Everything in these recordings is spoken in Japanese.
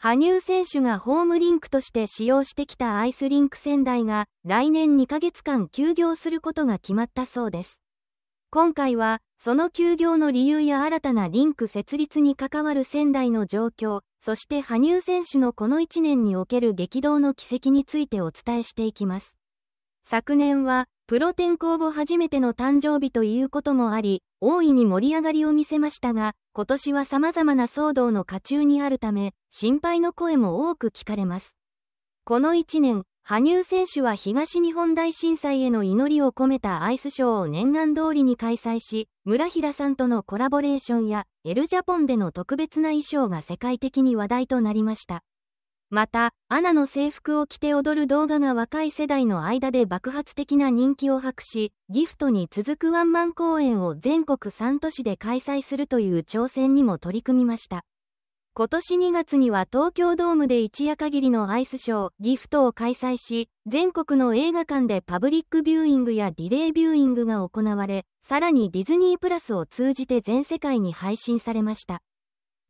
羽生選手がホームリンクとして使用してきたアイスリンク仙台が来年2ヶ月間休業することが決まったそうです。今回はその休業の理由や新たなリンク設立に関わる仙台の状況、そして羽生選手のこの1年における激動の軌跡についてお伝えしていきます。昨年はプロ転向後初めての誕生日ということもあり、大いに盛り上がりを見せましたが、今年は様々な騒動の渦中にあるため、心配の声も多く聞かれます。この1年、羽生選手は東日本大震災への祈りを込めたアイスショーを念願通りに開催し、村平さんとのコラボレーションや、エルジャポンでの特別な衣装が世界的に話題となりました。また、アナの制服を着て踊る動画が若い世代の間で爆発的な人気を博し、ギフトに続くワンマン公演を全国3都市で開催するという挑戦にも取り組みました。今年2月には東京ドームで一夜限りのアイスショー、ギフトを開催し、全国の映画館でパブリックビューイングやディレイビューイングが行われ、さらにディズニープラスを通じて全世界に配信されました。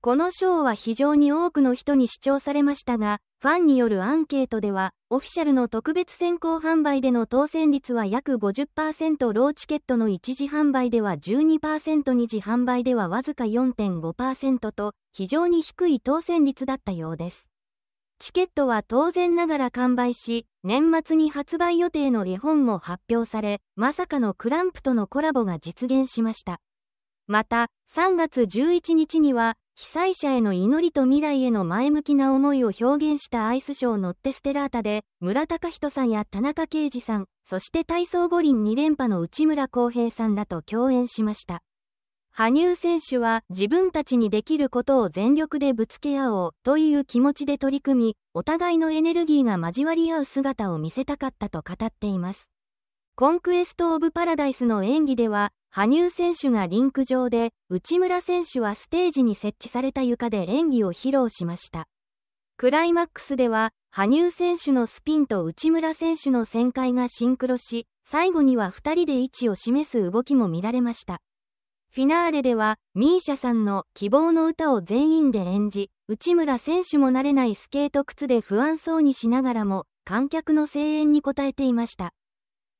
この賞は非常に多くの人に視聴されましたが、ファンによるアンケートでは、オフィシャルの特別先行販売での当選率は約50%、ローチケットの一時販売では12%、二次販売ではわずか4.5%と、非常に低い当選率だったようです。チケットは当然ながら完売し、年末に発売予定の絵本も発表され、まさかのクランプとのコラボが実現しました。また、3月11日には、被災者への祈りと未来への前向きな思いを表現したアイスショーノッテステラータで、村隆人さんや田中圭司さん、そして体操五輪2連覇の内村航平さんらと共演しました。羽生選手は自分たちにできることを全力でぶつけ合おうという気持ちで取り組み、お互いのエネルギーが交わり合う姿を見せたかったと語っています。コンクエスト・オブ・パラダイスの演技では、羽生選手がリンク上で、内村選手はステージに設置された床で演技を披露しました。クライマックスでは、羽生選手のスピンと内村選手の旋回がシンクロし、最後には2人で位置を示す動きも見られました。フィナーレでは、misia さんの希望の歌を全員で演じ、内村選手も慣れないスケート靴で不安そうにしながらも、観客の声援に応えていました。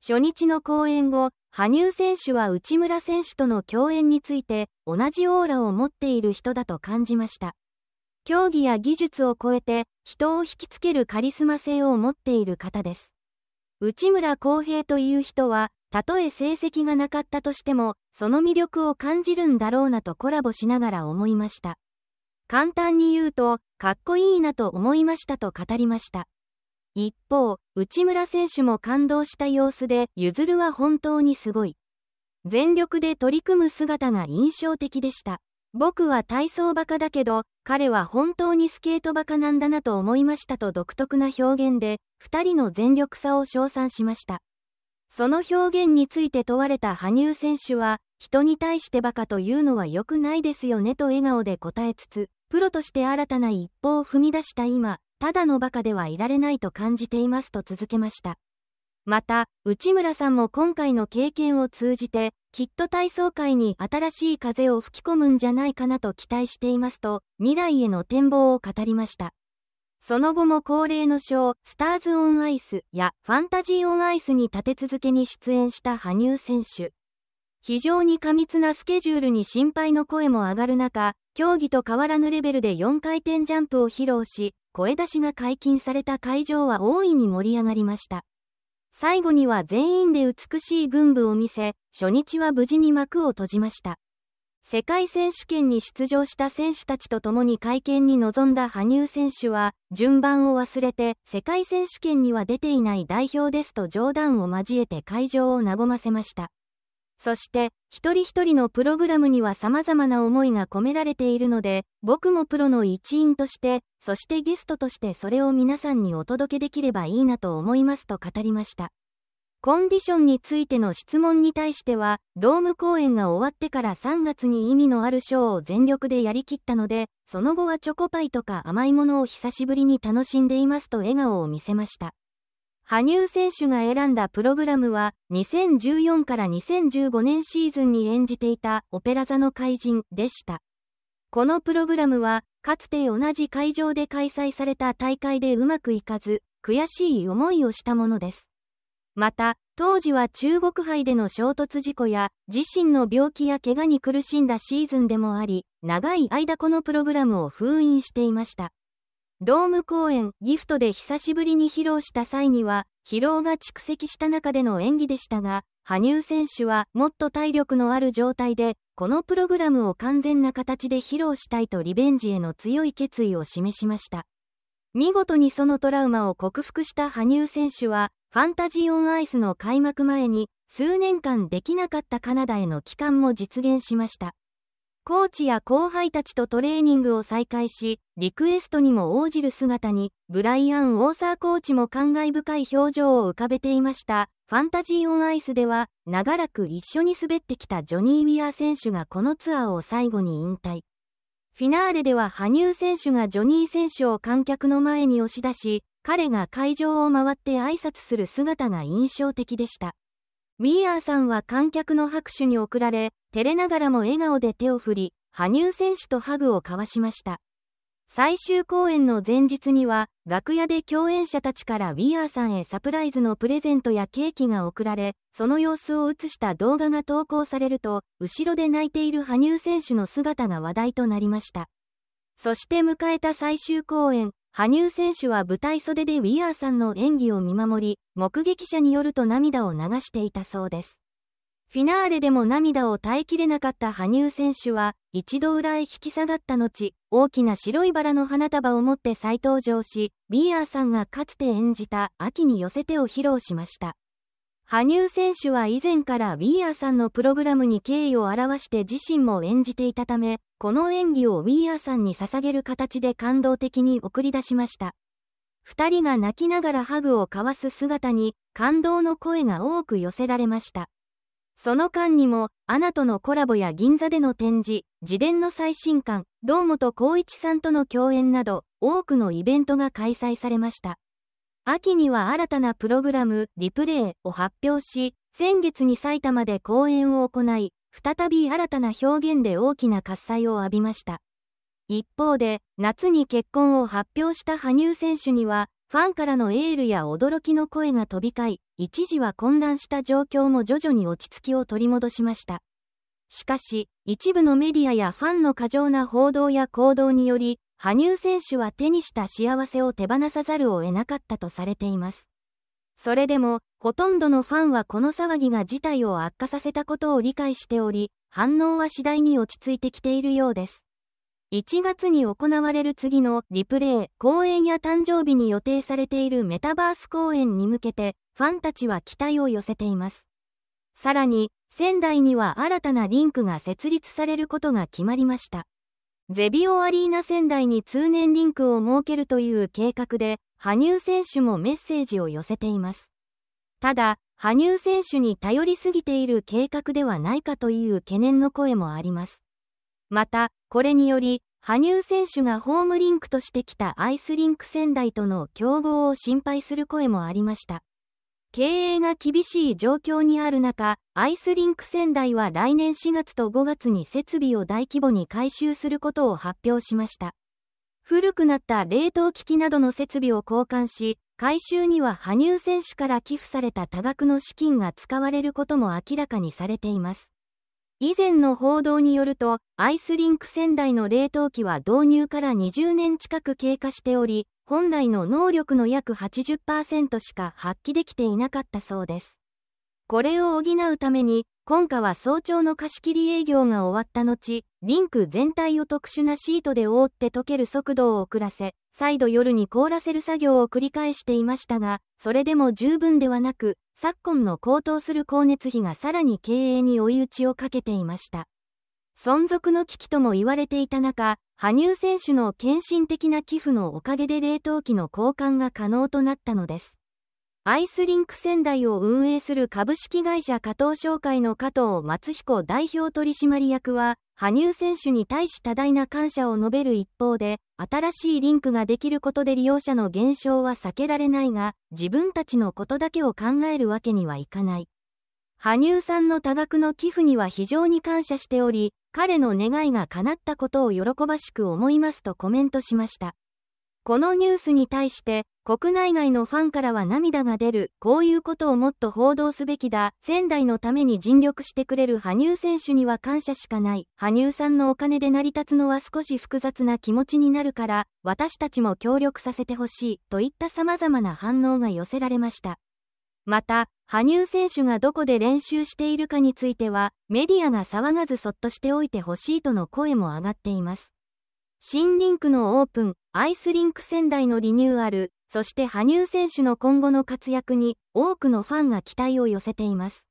初日の公演後、羽生選手は内村選手との共演について同じオーラを持っている人だと感じました競技や技術を超えて人を引きつけるカリスマ性を持っている方です内村航平という人はたとえ成績がなかったとしてもその魅力を感じるんだろうなとコラボしながら思いました簡単に言うとかっこいいなと思いましたと語りました一方、内村選手も感動した様子で、ゆずるは本当にすごい。全力で取り組む姿が印象的でした。僕は体操バカだけど、彼は本当にスケートバカなんだなと思いましたと独特な表現で、2人の全力さを称賛しました。その表現について問われた羽生選手は、人に対してバカというのは良くないですよねと笑顔で答えつつ、プロとして新たな一歩を踏み出した今、ただのバカではいられないと感じていますと続けました。また、内村さんも今回の経験を通じて、きっと体操界に新しい風を吹き込むんじゃないかなと期待していますと、未来への展望を語りました。その後も恒例のショー、スターズ・オン・アイスやファンタジー・オン・アイスに立て続けに出演した羽生選手。非常に過密なスケジュールに心配の声も上がる中、競技と変わらぬレベルで4回転ジャンプを披露し、声出しが解禁された会場は大いに盛り上がりました。最後には全員で美しい軍部を見せ、初日は無事に幕を閉じました。世界選手権に出場した選手たちと共に会見に臨んだ羽生選手は、順番を忘れて、世界選手権には出ていない代表ですと冗談を交えて会場を和ませました。そして、一人一人のプログラムには様々な思いが込められているので、僕もプロの一員として、そしてゲストとしてそれを皆さんにお届けできればいいなと思いますと語りました。コンディションについての質問に対しては、ドーム公演が終わってから3月に意味のあるショーを全力でやりきったので、その後はチョコパイとか甘いものを久しぶりに楽しんでいますと笑顔を見せました。羽生選手が選んだプログラムは、2014から2015年シーズンに演じていたオペラ座の怪人でした。このプログラムは、かつて同じ会場で開催された大会でうまくいかず、悔しい思いをしたものです。また、当時は中国杯での衝突事故や、自身の病気や怪我に苦しんだシーズンでもあり、長い間このプログラムを封印していました。ドーム公演、ギフトで久しぶりに披露した際には、疲労が蓄積した中での演技でしたが、羽生選手はもっと体力のある状態で、このプログラムを完全な形で披露したいとリベンジへの強い決意を示しました。見事にそのトラウマを克服した羽生選手は、ファンタジー・オン・アイスの開幕前に、数年間できなかったカナダへの帰還も実現しました。コーチや後輩たちとトレーニングを再開し、リクエストにも応じる姿に、ブライアン・オーサーコーチも感慨深い表情を浮かべていました。ファンタジー・オン・アイスでは、長らく一緒に滑ってきたジョニー・ウィアー選手がこのツアーを最後に引退。フィナーレでは羽生選手がジョニー選手を観客の前に押し出し、彼が会場を回って挨拶する姿が印象的でした。ウィーアーさんは観客の拍手に送られ、照れながらも笑顔で手を振り、羽生選手とハグを交わしました。最終公演の前日には、楽屋で共演者たちからウィアーさんへサプライズのプレゼントやケーキが送られ、その様子を映した動画が投稿されると、後ろで泣いている羽生選手の姿が話題となりました。そして迎えた最終公演、羽生選手は舞台袖でウィアーさんの演技を見守り、目撃者によると涙を流していたそうです。フィナーレでも涙を耐えきれなかった羽生選手は、一度裏へ引き下がった後、大きな白いバラの花束を持って再登場し、ビィアーさんがかつて演じた秋に寄せてを披露しました。羽生選手は以前からウィーアーさんのプログラムに敬意を表して自身も演じていたため、この演技をウィーアーさんに捧げる形で感動的に送り出しました。二人が泣きながらハグを交わす姿に感動の声が多く寄せられました。その間にも、アナとのコラボや銀座での展示、自伝の最新刊、堂本光一さんとの共演など、多くのイベントが開催されました。秋には新たなプログラム、リプレイを発表し、先月に埼玉で公演を行い、再び新たな表現で大きな喝采を浴びました。一方で、夏に結婚を発表した羽生選手には、ファンからのエールや驚きの声が飛び交い、一時は混乱した状況も徐々に落ち着きを取り戻しました。しかし、一部のメディアやファンの過剰な報道や行動により、羽生選手は手にした幸せを手放さざるを得なかったとされています。それでも、ほとんどのファンはこの騒ぎが事態を悪化させたことを理解しており、反応は次第に落ち着いてきているようです。1月に行われる次のリプレイ公演や誕生日に予定されているメタバース公演に向けてファンたちは期待を寄せていますさらに仙台には新たなリンクが設立されることが決まりましたゼビオアリーナ仙台に通年リンクを設けるという計画で、羽生選手もメッセージを寄せています。ただ、羽生選手に頼りすぎている計画ではないかという懸念の声もあります。また、これにより、羽生選手がホームリンクとしてきたアイスリンク仙台との競合を心配する声もありました。経営が厳しい状況にある中、アイスリンク仙台は来年4月と5月に設備を大規模に改修することを発表しました。古くなった冷凍機器などの設備を交換し、改修には羽生選手から寄付された多額の資金が使われることも明らかにされています。以前の報道によると、アイスリンク仙台の冷凍機は導入から20年近く経過しており、本来の能力の約80%しか発揮できていなかったそうです。これを補うために、今夏は早朝の貸し切り営業が終わった後、リンク全体を特殊なシートで覆って溶ける速度を遅らせ、再度夜に凍らせる作業を繰り返していましたが、それでも十分ではなく、昨今の高騰する光熱費がさらに経営に追い打ちをかけていました。存続の危機とも言われていた中、羽生選手の献身的な寄付のおかげで冷凍機の交換が可能となったのです。アイスリンク仙台を運営する株式会社加藤商会の加藤松彦代表取締役は、羽生選手に対し多大な感謝を述べる一方で、新しいリンクができることで利用者の減少は避けられないが、自分たちのことだけを考えるわけにはいかない。羽生さんの多額の寄付には非常に感謝しており、彼の願いが叶ったことを喜ばしく思いますとコメントしました。このニュースに対して国内外のファンからは涙が出る、こういうことをもっと報道すべきだ、仙台のために尽力してくれる羽生選手には感謝しかない、羽生さんのお金で成り立つのは少し複雑な気持ちになるから、私たちも協力させてほしい、といった様々な反応が寄せられました。また、羽生選手がどこで練習しているかについては、メディアが騒がずそっとしておいてほしいとの声も上がっています。新リンクのオープン、アイスリンク仙台のリニューアル、そして羽生選手の今後の活躍に多くのファンが期待を寄せています。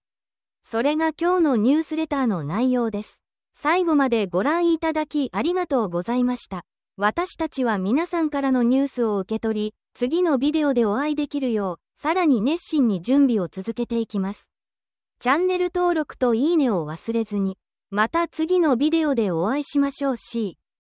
それが今日のニュースレターの内容です。最後までご覧いただきありがとうございました。私たちは皆さんからのニュースを受け取り、次のビデオでお会いできるよう、さらに熱心に準備を続けていきます。チャンネル登録といいねを忘れずに、また次のビデオでお会いしましょうし。